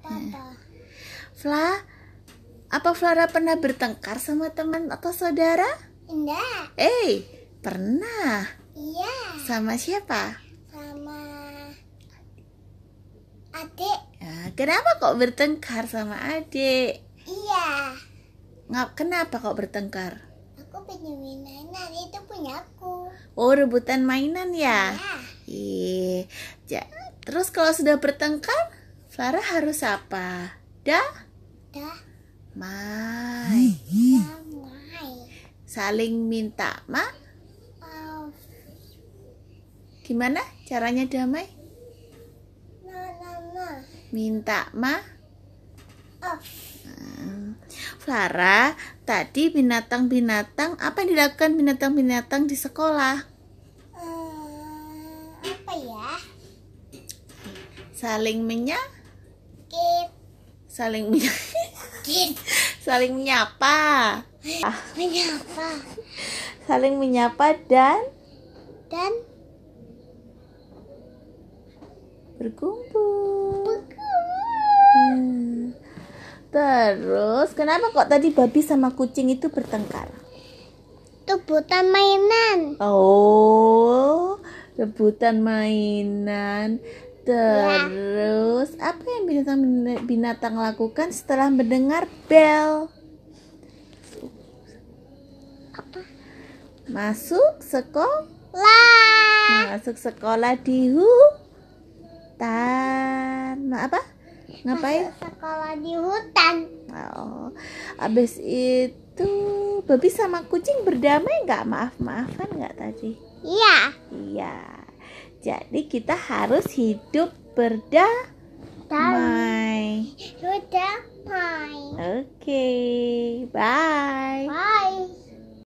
Papa. Fla, apa Flora pernah bertengkar sama teman atau saudara? Enggak. Eh, hey, pernah. Iya. Sama siapa? Sama adik. Nah, kenapa kok bertengkar sama adik? Iya. Ngap, kenapa kok bertengkar? Aku punya mainan, itu punya aku. Oh, rebutan mainan ya? Iya. Iya. terus kalau sudah bertengkar, Clara harus apa? Da? Da. Mai. Da, mai. Saling minta, Ma? Gimana caranya damai? Minta, Ma? Nah, Flara, tadi binatang-binatang apa yang dilakukan binatang-binatang di sekolah? Eh, apa ya? Saling menyapa saling menyapa, saling ah. menyapa. Menyapa. saling menyapa dan dan berkumpul. Terus kenapa kok tadi babi sama kucing itu bertengkar? Rebutan mainan. Oh, rebutan mainan. Terus ya. apa yang binatang-binatang lakukan setelah mendengar bel? Apa? Masuk sekolah. Masuk sekolah di hutan. Apa? Ngapain? Masuk sekolah di hutan. Oh, abis itu babi sama kucing berdamai nggak? Maaf maafan nggak tadi? Iya. Iya. Jadi kita harus hidup berdamai. Berdamai. Oke, okay, bye. Bye.